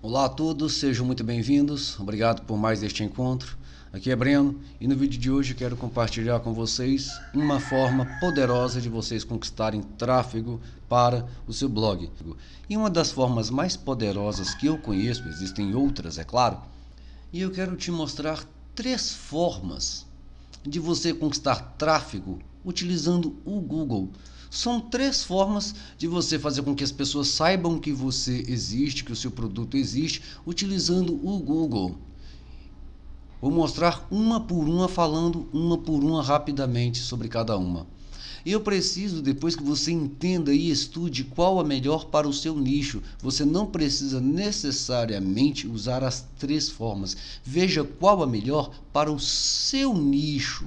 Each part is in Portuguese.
Olá a todos, sejam muito bem-vindos. Obrigado por mais este encontro. Aqui é Breno e no vídeo de hoje quero compartilhar com vocês uma forma poderosa de vocês conquistarem tráfego para o seu blog. E uma das formas mais poderosas que eu conheço, existem outras, é claro, e eu quero te mostrar três formas de você conquistar tráfego utilizando o Google. São três formas de você fazer com que as pessoas saibam que você existe, que o seu produto existe, utilizando o Google. Vou mostrar uma por uma, falando uma por uma rapidamente sobre cada uma. Eu preciso, depois que você entenda e estude qual a melhor para o seu nicho, você não precisa necessariamente usar as três formas. Veja qual a melhor para o seu nicho.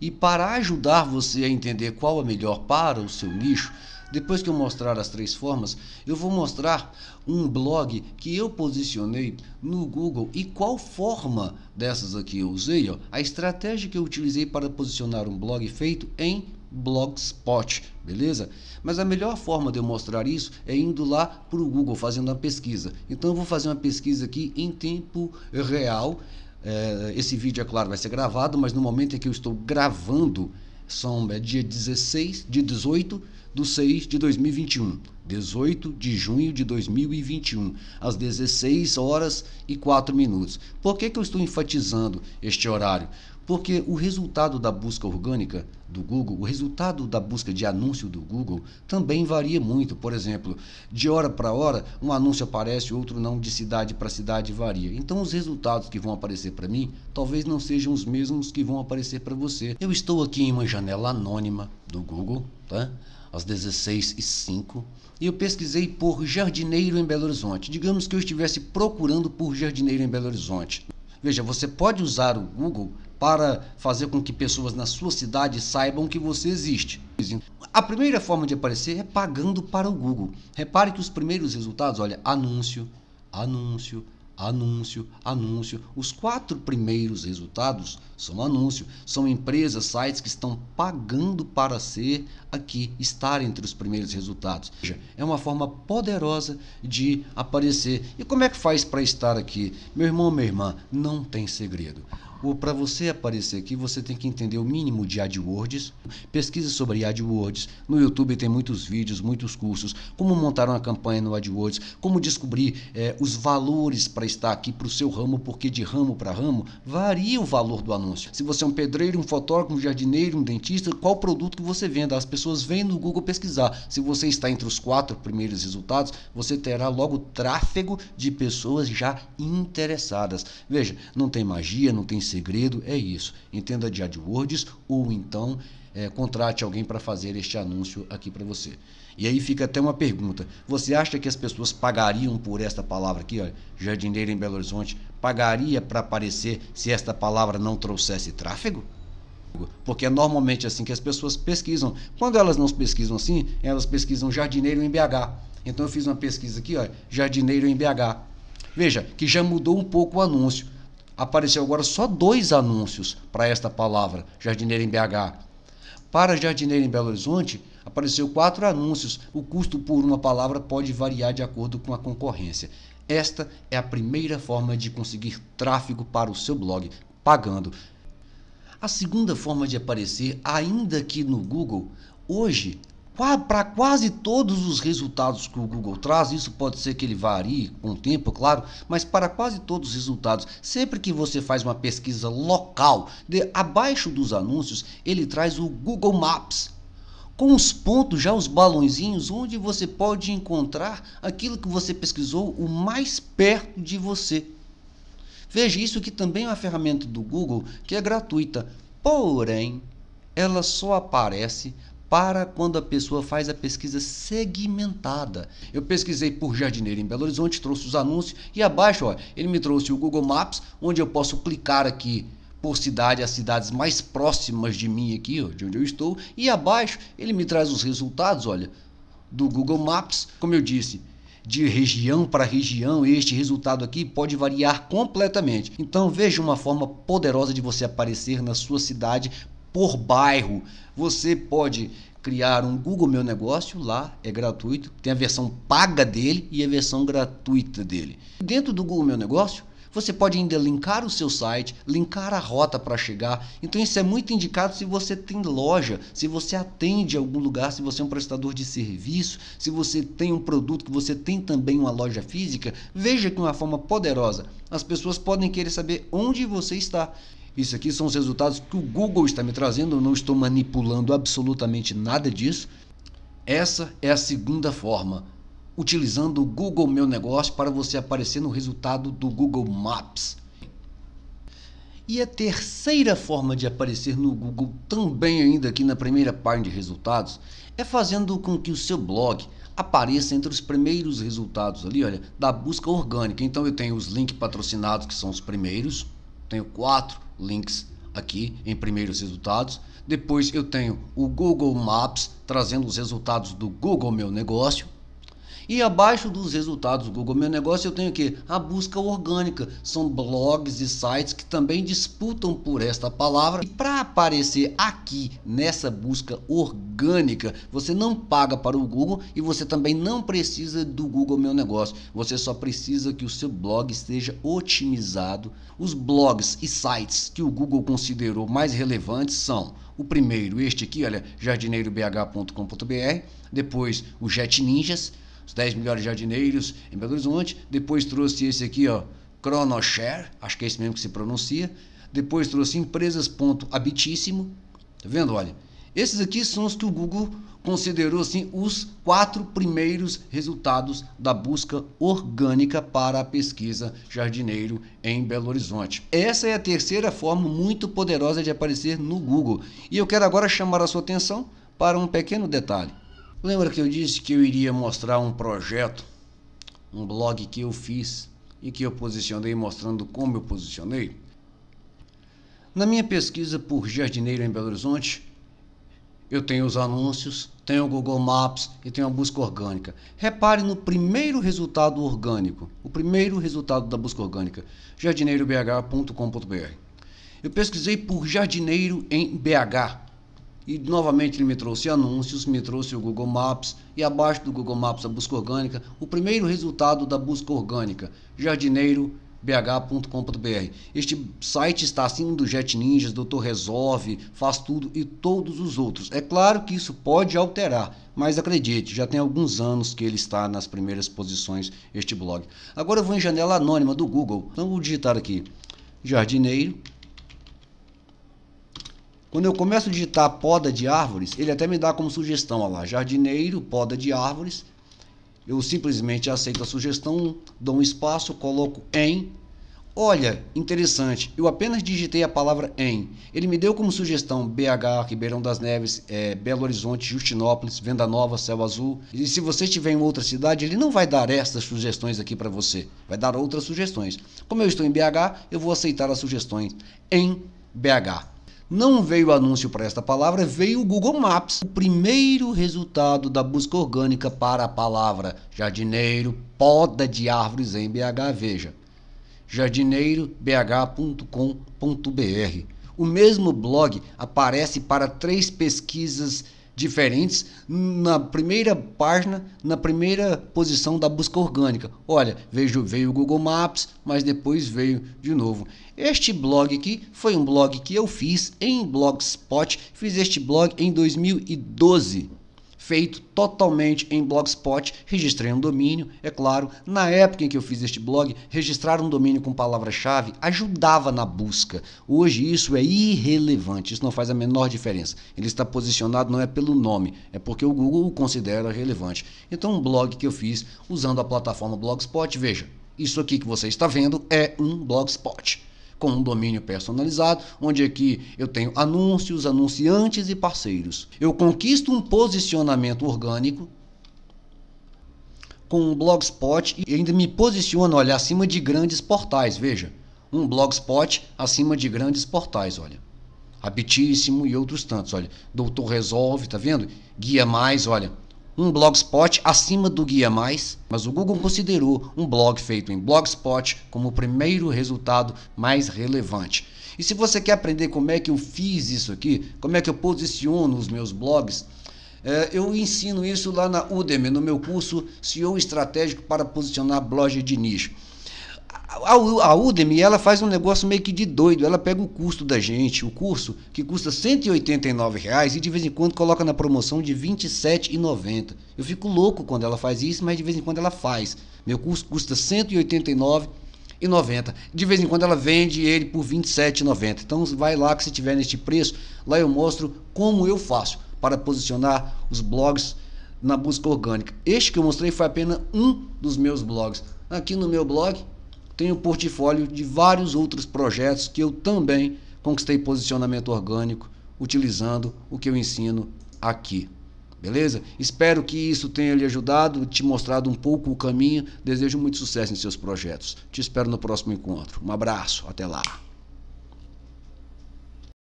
E para ajudar você a entender qual é melhor para o seu nicho, depois que eu mostrar as três formas, eu vou mostrar um blog que eu posicionei no Google e qual forma dessas aqui eu usei, ó, a estratégia que eu utilizei para posicionar um blog feito em Blogspot, beleza? Mas a melhor forma de eu mostrar isso é indo lá para o Google fazendo uma pesquisa. Então eu vou fazer uma pesquisa aqui em tempo real é, esse vídeo, é claro, vai ser gravado, mas no momento em que eu estou gravando, são é, dia 16, dia 18 do 6 de 2021. 18 de junho de 2021, às 16 horas e 4 minutos. Por que, que eu estou enfatizando este horário? Porque o resultado da busca orgânica do Google, o resultado da busca de anúncio do Google também varia muito. Por exemplo, de hora para hora, um anúncio aparece, outro não, de cidade para cidade varia. Então, os resultados que vão aparecer para mim talvez não sejam os mesmos que vão aparecer para você. Eu estou aqui em uma janela anônima do Google, tá? às 16 h 05 e eu pesquisei por jardineiro em Belo Horizonte. Digamos que eu estivesse procurando por jardineiro em Belo Horizonte. Veja, você pode usar o Google para fazer com que pessoas na sua cidade saibam que você existe. A primeira forma de aparecer é pagando para o Google. Repare que os primeiros resultados, olha, anúncio, anúncio, anúncio, anúncio. Os quatro primeiros resultados são anúncio, são empresas, sites que estão pagando para ser aqui, estar entre os primeiros resultados. É uma forma poderosa de aparecer. E como é que faz para estar aqui? Meu irmão, minha irmã, não tem segredo. Para você aparecer aqui, você tem que entender o mínimo de AdWords. Pesquise sobre AdWords. No YouTube tem muitos vídeos, muitos cursos. Como montar uma campanha no AdWords. Como descobrir é, os valores para estar aqui para o seu ramo, porque de ramo para ramo varia o valor do anúncio. Se você é um pedreiro, um fotógrafo, um jardineiro, um dentista, qual produto que você venda? As pessoas vêm no Google pesquisar. Se você está entre os quatro primeiros resultados, você terá logo tráfego de pessoas já interessadas. Veja, não tem magia, não tem segredo é isso. Entenda de AdWords ou então é, contrate alguém para fazer este anúncio aqui para você. E aí fica até uma pergunta: você acha que as pessoas pagariam por esta palavra aqui, jardineiro em Belo Horizonte, pagaria para aparecer se esta palavra não trouxesse tráfego? Porque é normalmente assim que as pessoas pesquisam. Quando elas não pesquisam assim, elas pesquisam jardineiro em BH. Então eu fiz uma pesquisa aqui, jardineiro em BH. Veja que já mudou um pouco o anúncio. Apareceu agora só dois anúncios para esta palavra, jardineiro em BH. Para jardineiro em Belo Horizonte, apareceu quatro anúncios. O custo por uma palavra pode variar de acordo com a concorrência. Esta é a primeira forma de conseguir tráfego para o seu blog, pagando. A segunda forma de aparecer, ainda que no Google, hoje para quase todos os resultados que o Google traz, isso pode ser que ele varie com o tempo, claro, mas para quase todos os resultados, sempre que você faz uma pesquisa local, de, abaixo dos anúncios, ele traz o Google Maps, com os pontos, já os balãozinhos, onde você pode encontrar aquilo que você pesquisou o mais perto de você. Veja isso que também é uma ferramenta do Google que é gratuita, porém ela só aparece para quando a pessoa faz a pesquisa segmentada. Eu pesquisei por jardineiro em Belo Horizonte, trouxe os anúncios e abaixo, ó, ele me trouxe o Google Maps, onde eu posso clicar aqui por cidade, as cidades mais próximas de mim aqui, ó, de onde eu estou, e abaixo ele me traz os resultados, olha, do Google Maps, como eu disse, de região para região, este resultado aqui pode variar completamente. Então veja uma forma poderosa de você aparecer na sua cidade por bairro. Você pode criar um Google Meu Negócio, lá é gratuito, tem a versão paga dele e a versão gratuita dele. Dentro do Google Meu Negócio, você pode ainda linkar o seu site, linkar a rota para chegar. Então isso é muito indicado se você tem loja, se você atende algum lugar, se você é um prestador de serviço, se você tem um produto que você tem também uma loja física, veja que uma forma poderosa. As pessoas podem querer saber onde você está. Isso aqui são os resultados que o Google está me trazendo, eu não estou manipulando absolutamente nada disso. Essa é a segunda forma, utilizando o Google Meu Negócio para você aparecer no resultado do Google Maps. E a terceira forma de aparecer no Google, também ainda aqui na primeira página de resultados, é fazendo com que o seu blog apareça entre os primeiros resultados ali, olha, da busca orgânica. Então eu tenho os links patrocinados que são os primeiros, tenho quatro links aqui em primeiros resultados. Depois eu tenho o Google Maps trazendo os resultados do Google Meu Negócio e abaixo dos resultados do Google Meu Negócio eu tenho que a busca orgânica. São blogs e sites que também disputam por esta palavra. E para aparecer aqui nessa busca orgânica, você não paga para o Google e você também não precisa do Google Meu Negócio. Você só precisa que o seu blog esteja otimizado. Os blogs e sites que o Google considerou mais relevantes são o primeiro, este aqui, olha, jardineiroBH.com.br, depois o Jet Ninjas os 10 melhores jardineiros em Belo Horizonte. Depois trouxe esse aqui, ó, Cronoshare, acho que é esse mesmo que se pronuncia. Depois trouxe empresas.habitíssimo. Tá vendo? Olha, esses aqui são os que o Google considerou assim, os quatro primeiros resultados da busca orgânica para a pesquisa jardineiro em Belo Horizonte. Essa é a terceira forma muito poderosa de aparecer no Google. E eu quero agora chamar a sua atenção para um pequeno detalhe. Lembra que eu disse que eu iria mostrar um projeto, um blog que eu fiz e que eu posicionei mostrando como eu posicionei? Na minha pesquisa por jardineiro em Belo Horizonte, eu tenho os anúncios, tenho o Google Maps e tenho a busca orgânica. Repare no primeiro resultado orgânico, o primeiro resultado da busca orgânica, jardineirobh.com.br. Eu pesquisei por jardineiro em BH e novamente ele me trouxe anúncios, me trouxe o Google Maps e abaixo do Google Maps a busca orgânica, o primeiro resultado da busca orgânica, jardineiro bh.com.br. Este site está acima do Jet Ninjas, Doutor Resolve, Faz Tudo e todos os outros. É claro que isso pode alterar, mas acredite, já tem alguns anos que ele está nas primeiras posições este blog. Agora eu vou em janela anônima do Google. Então vou digitar aqui jardineiro quando eu começo a digitar poda de árvores, ele até me dá como sugestão, olha lá, jardineiro, poda de árvores. Eu simplesmente aceito a sugestão, dou um espaço, coloco em. Olha, interessante, eu apenas digitei a palavra em. Ele me deu como sugestão BH, Ribeirão das Neves, é, Belo Horizonte, Justinópolis, Venda Nova, Céu Azul. E se você estiver em outra cidade, ele não vai dar estas sugestões aqui para você, vai dar outras sugestões. Como eu estou em BH, eu vou aceitar as sugestões em BH. Não veio anúncio para esta palavra, veio o Google Maps. O primeiro resultado da busca orgânica para a palavra jardineiro, poda de árvores em BH, veja. jardineiroBH.com.br. O mesmo blog aparece para três pesquisas diferentes na primeira página, na primeira posição da busca orgânica. Olha, vejo, veio o Google Maps, mas depois veio de novo. Este blog aqui foi um blog que eu fiz em Blogspot, fiz este blog em 2012 feito totalmente em Blogspot. Registrei um domínio, é claro. Na época em que eu fiz este blog, registrar um domínio com palavra-chave ajudava na busca. Hoje isso é irrelevante, isso não faz a menor diferença. Ele está posicionado não é pelo nome, é porque o Google o considera relevante. Então, um blog que eu fiz usando a plataforma Blogspot, veja, isso aqui que você está vendo é um Blogspot com um domínio personalizado, onde aqui é eu tenho anúncios, anunciantes e parceiros. Eu conquisto um posicionamento orgânico com um blogspot e ainda me posiciono, olha, acima de grandes portais, veja. Um blogspot acima de grandes portais, olha. Habitíssimo e outros tantos, olha. Doutor Resolve, tá vendo? Guia Mais, olha um blogspot acima do Guia Mais, mas o Google considerou um blog feito em blogspot como o primeiro resultado mais relevante. E se você quer aprender como é que eu fiz isso aqui, como é que eu posiciono os meus blogs, é, eu ensino isso lá na Udemy, no meu curso CEO Estratégico para Posicionar Blog de Nicho a, a Udemy ela faz um negócio meio que de doido. Ela pega o custo da gente, o curso que custa R$ reais e de vez em quando coloca na promoção de 27,90. Eu fico louco quando ela faz isso, mas de vez em quando ela faz. Meu curso custa R$ e De vez em quando ela vende ele por 27,90. Então vai lá que se tiver neste preço, lá eu mostro como eu faço para posicionar os blogs na busca orgânica. Este que eu mostrei foi apenas um dos meus blogs. Aqui no meu blog tenho portfólio de vários outros projetos que eu também conquistei posicionamento orgânico utilizando o que eu ensino aqui. Beleza? Espero que isso tenha lhe ajudado, te mostrado um pouco o caminho. Desejo muito sucesso em seus projetos. Te espero no próximo encontro. Um abraço, até lá.